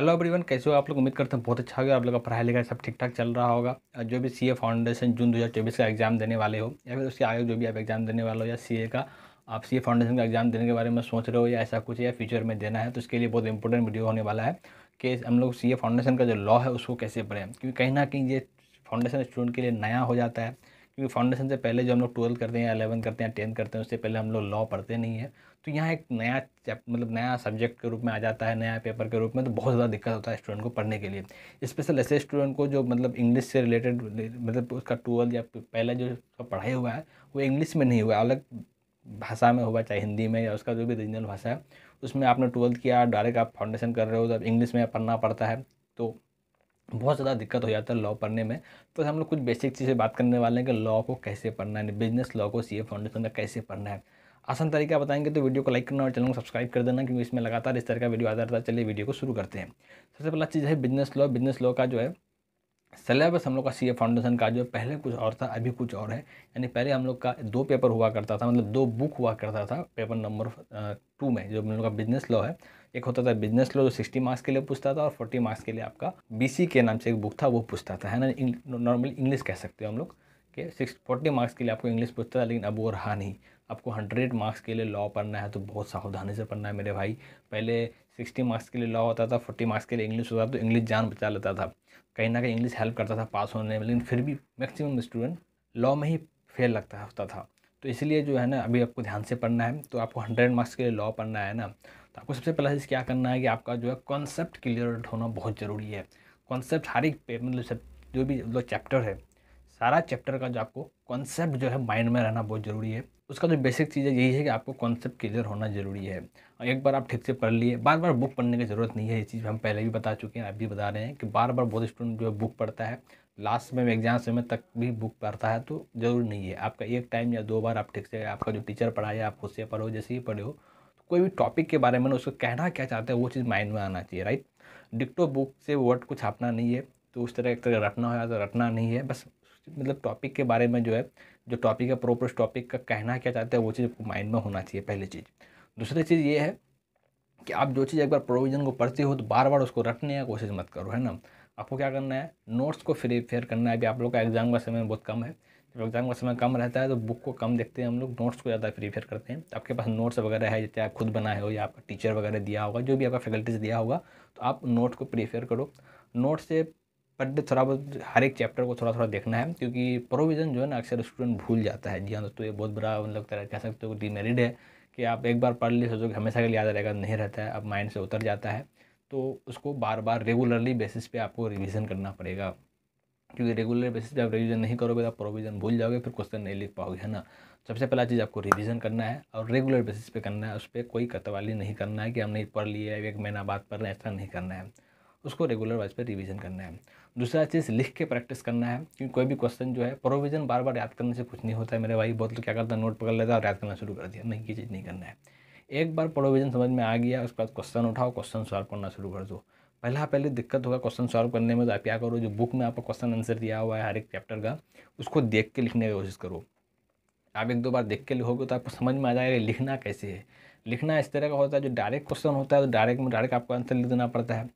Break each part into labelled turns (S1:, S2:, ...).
S1: hello everyone कैसे हो आप लोग उम्मीद करते हैं बहुत अच्छा होगा आप लोग का पढ़ाई लिखाई सब ठीक ठाक चल रहा होगा जो भी सीए फाउंडेशन जून 2024 का एग्ज़ाम देने वाले हो या फिर उसके आयोग जो भी आप एग्ज़ाम देने वाले हो या सीए का आप सीए फाउंडेशन का एग्ज़ाम देने के बारे में सोच रहे हो या ऐसा कुछ या फ्यूचर में देना है तो उसके लिए बहुत इंपॉर्टेंट वीडियो होने वाला है कि हम लोग सी फाउंडेशन का जो लॉ है उसको कैसे पढ़ें क्योंकि कहीं ना कहीं ये फाउंडेशन स्टूडेंट के लिए नया हो जाता है क्योंकि फाउंडेशन से पहले जो हम लोग ट्वेल्थ करते हैं अलेवन करते हैं टेंथ करते हैं उससे पहले हम लोग लॉ पढ़ते नहीं है तो यहाँ एक नया मतलब नया सब्जेक्ट के रूप में आ जाता है नया पेपर के रूप में तो बहुत ज़्यादा दिक्कत होता है स्टूडेंट को पढ़ने के लिए स्पेशल ऐसे स्टूडेंट को जो मतलब इंग्लिश से रिलेटेड मतलब उसका ट्वेल्थ या पहला जो उसका पढ़ाई हुआ है वो इंग्लिश में नहीं हुआ अलग भाषा में हुआ चाहे हिंदी में या उसका जो भी रीजनल भाषा है उसमें आपने ट्वेल्थ किया डायरेक्ट आप फाउंडेशन कर रहे हो तो इंग्लिश में पढ़ना पड़ता है तो बहुत ज़्यादा दिक्कत हो जाता है लॉ पढ़ने में तो हम लोग कुछ बेसिक चीज़ें बात करने वाले हैं कि लॉ को कैसे पढ़ना है बिजनेस लॉ को सी ए फाउंडेशन का कैसे पढ़ना है आसान तरीका बताएंगे तो वीडियो को लाइक करना और चैनल को सब्सक्राइब कर देना क्योंकि इसमें लगातार इस तरह का वीडियो आता रहता है चलिए वीडियो को शुरू करते हैं सबसे पहला चीज़ है बिजनेस लॉ बिजनेस लॉ का जो है सिलेबस हम लोग का सी ए फाउंडेशन का जो पहले कुछ और था अभी कुछ और है यानी पहले हम लोग का दो पेपर हुआ करता था मतलब दो बुक हुआ करता था पेपर नंबर टू में जो हम लोग का बिजनेस लॉ है एक होता था बिजनेस लो जो सिक्सटी मार्क्स के लिए पूछता था और फोर्टी मार्क्स के लिए आपका बी के नाम से एक बुक था वो पूछता था है ना नॉर्मली इंग्लिश कह सकते हो हम लोग कि सिक्स फोर्टी मार्क्स के लिए आपको इंग्लिश पूछता था लेकिन अब वो रहा नहीं आपको हंड्रेड मार्क्स के लिए लॉ पढ़ना है तो बहुत सावधानी से पढ़ना है मेरे भाई पहले सिक्सटी मार्क्स के लिए लॉ होता था फोर्टी मार्क्स के लिए इंग्लिश होता था तो इंग्लिश जान बचा लेता था कहीं ना कहीं इंग्लिश हेल्प करता था पास होने में लेकिन फिर भी मैक्सिमम स्टूडेंट लॉ में ही फेल लगता होता था तो इसलिए जो है ना अभी आपको ध्यान से पढ़ना है तो आपको हंड्रेड मार्क्स के लिए लॉ पढ़ना है ना तो आपको सबसे पहला चीज़ क्या करना है कि आपका जो है कॉन्सेप्ट क्लियर होना बहुत ज़रूरी है कॉन्सेप्ट हर एक मतलब सब जो भी मतलब चैप्टर है सारा चैप्टर का जो आपको कॉन्सेप्ट जो है माइंड में रहना बहुत ज़रूरी है उसका जो बेसिक चीज़ है यही है कि आपको कॉन्सेप्ट क्लियर होना ज़रूरी है और एक बार आप ठीक से पढ़ लिए बार बार बुक पढ़ने की ज़रूरत नहीं है ये चीज़ हम पहले भी बता चुके हैं आप भी बता रहे हैं कि बार बार बहुत स्टूडेंट जो है बुक पढ़ता है लास्ट में एग्ज़ाम समय तक भी बुक पढ़ता है तो ज़रूर नहीं है आपका एक टाइम या दो बार आप ठीक से आपका जो टीचर पढ़ाए आप खुद से पढ़ो जैसे ही हो तो कोई भी टॉपिक के बारे में उसको कहना क्या चाहता है वो चीज़ माइंड में आना चाहिए राइट डिक्टो बुक से वर्ड को छापना नहीं है तो उस तरह एक तरह रटना हो तो रटना नहीं है बस मतलब टॉपिक के बारे में जो है जो टॉपिक है प्रॉपर टॉपिक का कहना क्या चाहते हैं वो चीज़ माइंड में होना चाहिए पहली चीज़ दूसरी चीज़ ये है कि आप जो चीज़ एक बार प्रोविज़न को पढ़ते हो तो बार बार उसको रटने की कोशिश मत करो है ना आपको क्या करना है नोट्स को फ्री फेयर करना है अभी आप लोग का एग्ज़ाम का समय बहुत कम है जब एग्ज़ाम का समय कम रहता है तो बुक को कम देखते हैं हम लोग नोट्स को ज़्यादा प्रीफेयर करते हैं तो आपके पास नोट्स वगैरह है चाहे आप खुद बनाए हो या आपका टीचर वगैरह दिया होगा जो भी आपका फैकल्टीज दिया होगा तो आप नोट्स को प्रीफेयर करो नोट्स से पढ़ डे थोड़ा बहुत हर एक चैप्टर को थोड़ा थोड़ा देखना है क्योंकि प्रोविज़न जो है ना अक्सर स्टूडेंट भूल जाता है जी हाँ दोस्तों ये बहुत बड़ा मतलब तरह कह सकते हो डिमेरिड है कि आप एक बार पढ़ लिए सोचो कि हमेशा के लिए याद रहेगा नहीं रहता है अब माइंड से उतर जाता है तो उसको बार बार रेगुलरली बेसिस पे आपको रिवीजन करना पड़ेगा क्योंकि रेगुलर बेसिस पे आप रिवीजन नहीं करोगे तो आप प्रोविजन भूल जाओगे फिर क्वेश्चन नहीं लिख पाओगे है ना सबसे पहला चीज़ आपको रिवीजन करना है और रेगुलर बेसिस पे करना है उस पर कोई कतवाली नहीं करना है कि हमने पढ़ लिया है एक महीना बाद पढ़ रहे हैं ऐसा नहीं करना है उसको रेगुलर वाइज पर रिविज़न करना है दूसरा चीज़ लिख के प्रैक्टिस करना है क्योंकि कोई भी क्वेश्चन जो है प्रोविजन बार बार याद करने से कुछ नहीं होता है मेरे भाई बहुत क्या करता है नोट पकड़ लेता है और याद करना शुरू कर दिया नहीं ये चीज़ नहीं करना है एक बार प्रोविजन समझ में आ गया उसके बाद क्वेश्चन उठाओ क्वेश्चन सॉल्व करना शुरू कर दो पहला पहले दिक्कत होगा क्वेश्चन सॉल्व करने में तो आप क्या करो जो बुक में आपको क्वेश्चन आंसर दिया हुआ है हर एक चैप्टर का उसको देख के लिखने की कोशिश करो आप एक दो बार देख के लिखोगे तो आपको समझ में आ जाएगा लिखना कैसे है लिखना इस तरह का होता है जो डायरेक्ट क्वेश्चन होता है तो डायरेक्ट में डायरेक्ट आपको आंसर लिख देना पड़ता है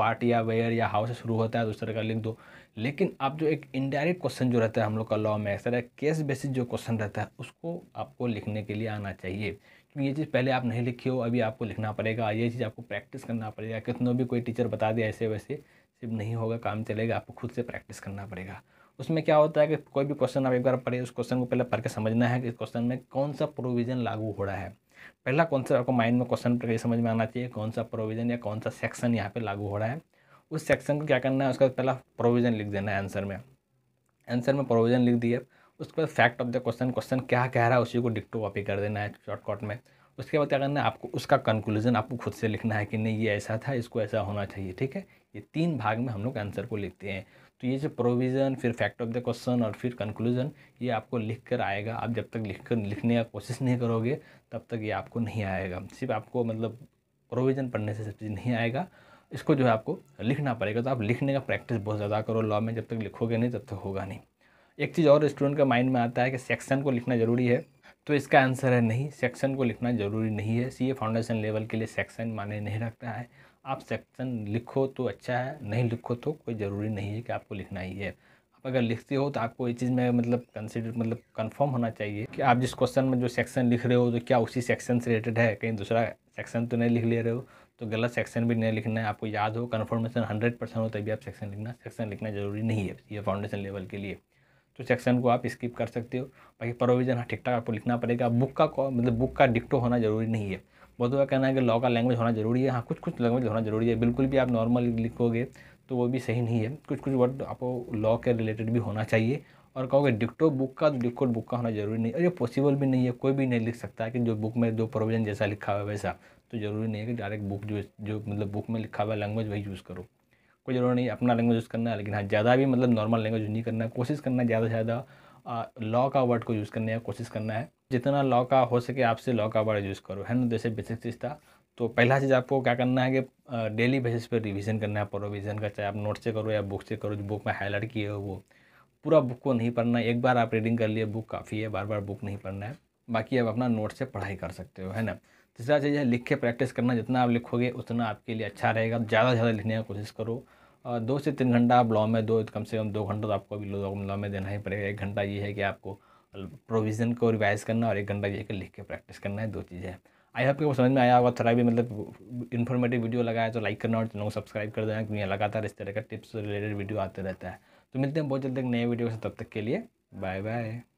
S1: वाट या वेयर या हाउ से शुरू होता है तो उस तरह का लिख दो लेकिन आप जो एक इनडायरेक्ट क्वेश्चन जो रहता है हम लोग का लॉ में इस तरह केस बेसिस जो क्वेश्चन रहता है उसको आपको लिखने के लिए आना चाहिए ये चीज़ पहले आप नहीं लिखी हो अभी आपको लिखना पड़ेगा ये चीज़ आपको प्रैक्टिस करना पड़ेगा कितनों भी कोई टीचर बता दे ऐसे वैसे सिर्फ नहीं होगा काम चलेगा आपको खुद से प्रैक्टिस करना पड़ेगा उसमें क्या होता है कि कोई भी क्वेश्चन आप एक बार पढ़े उस क्वेश्चन को पहले पढ़ के समझना है कि इस क्वेश्चन में कौन सा प्रोविज़न लागू हो रहा है पहला कौन सा आपको माइंड में क्वेश्चन पढ़ समझ में आना चाहिए कौन सा प्रोविज़न या कौन सा सेक्शन यहाँ पर लागू हो रहा है उस सेक्शन को क्या करना है उसका पहला प्रोविज़न लिख देना है आंसर में आंसर में प्रोविज़न लिख दिए उसके बाद fact of the question question क्या कह रहा है उसी को डिक्टो कॉपी कर देना है शॉर्टकट में उसके बाद क्या करना है आपको उसका कंक्लूजन आपको खुद से लिखना है कि नहीं ये ऐसा था इसको ऐसा होना चाहिए ठीक है ये तीन भाग में हम लोग आंसर को लिखते हैं तो ये जो प्रोविज़न फिर फैक्ट ऑफ द क्वेश्चन और फिर कंक्लूजन ये आपको लिख कर आएगा आप जब तक लिख कर लिखने का कोशिश नहीं करोगे तब तक ये आपको नहीं आएगा सिर्फ आपको मतलब प्रोविज़न पढ़ने से सब चीज़ नहीं आएगा इसको जो है आपको लिखना पड़ेगा तो आप लिखने का प्रैक्टिस बहुत ज़्यादा करो लॉ में जब तक लिखोगे नहीं तब तक होगा नहीं एक चीज़ और स्टूडेंट का माइंड में आता है कि सेक्शन को लिखना ज़रूरी है तो इसका आंसर है नहीं सेक्शन को लिखना ज़रूरी नहीं है सी फाउंडेशन लेवल के लिए सेक्शन माने नहीं रखता है आप सेक्शन लिखो तो अच्छा है नहीं लिखो तो कोई ज़रूरी नहीं है कि आपको लिखना ही है आप अगर लिखते हो तो आपको ये चीज़ में मतलब कंसिडर मतलब कंफर्म होना चाहिए कि आप जिस क्वेश्चन में जो सेक्शन लिख रहे हो तो क्या उसी सेक्शन से रिलेटेड है कहीं दूसरा सेक्शन तो नहीं लिख ले रहे हो तो गलत सेक्शन भी नहीं लिखना है आपको याद हो कन्फर्मेशन हंड्रेड परसेंट हो तभी आप सेक्शन लिखना सेक्शन लिखना जरूरी नहीं है ये फाउंडेशन लेवल के लिए तो सेक्शन को आप स्किप कर सकते हो बाकी प्रोविज़न हाँ ठीक ठाक आपको लिखना पड़ेगा बुक का मतलब बुक का डिक्टो होना जरूरी नहीं है बहुत का कहना है कि लॉ का लैंग्वेज होना जरूरी है हाँ कुछ कुछ लैंग्वेज होना जरूरी है बिल्कुल भी आप नॉर्मल लिखोगे तो वो भी सही नहीं है कुछ कुछ वर्ड आपको लॉ के रिलेटेड भी होना चाहिए और कहोगे डिक्टो बुक का तो डिक्टो बुक का होना जरूरी नहीं और ये पॉसिबल भी नहीं है कोई भी नहीं लिख सकता है कि जो बुक में जो प्रोविज़न जैसा लिखा हुआ है वैसा तो जरूरी नहीं है कि डायरेक्ट बुक जो जो मतलब बुक में लिखा हुआ लैंग्वेज वही यूज़ करो कोई जरूरी नहीं अपना लैंग्वेज यूज़ करना है लेकिन हाँ ज़्यादा भी मतलब नॉर्मल लैंग्वेज नहीं करना है कोशिश करना है ज़्यादा से ज़्यादा लॉ का वर्ड को यूज़ करने की कोशिश करना है जितना लॉ का हो सके आपसे लॉ का वर्ड यूज़ करो है ना जैसे बेसिक चीज़ था तो पहला चीज़ आपको क्या करना है कि डेली बेसिस पर रिविज़न करना है प्रोविज़न का चाहे आप नोट से करो या बुक से करो जो बुक में हाईलाइट किए हो वो पूरा बुक को नहीं पढ़ना है एक बार आप रीडिंग कर लिए बुक काफ़ी है बार बार बुक नहीं पढ़ना है बाकी आप अपना नोट से पढ़ाई कर सकते हो है ना तीसरा चीज़ है लिख के प्रैक्टिस करना जितना आप लिखोगे उतना आपके लिए अच्छा रहेगा ज़्यादा से ज़्यादा लिखने की कोशिश करो और दो से तीन घंटा आप लॉ में दो कम से कम दो घंटा तो आपको अभी लॉ में देना ही पड़ेगा एक घंटा ये है कि आपको प्रोविज़न को रिवाइज़ करना और एक घंटा ये है कि लिख के प्रैक्टिस करना है दो चीज़ें हैं आई होप वो समझ में आया होगा थोड़ा भी मतलब इन्फॉर्मेटिव वीडियो लगाए है तो लाइक करना और चैनल को सब्सक्राइब कर देना क्योंकि लगातार इस तरह का टिप्स रिलेटेड वीडियो आते रहता है तो मिलते हैं बहुत जल्द एक नए वीडियो से तब तक के लिए बाय बाय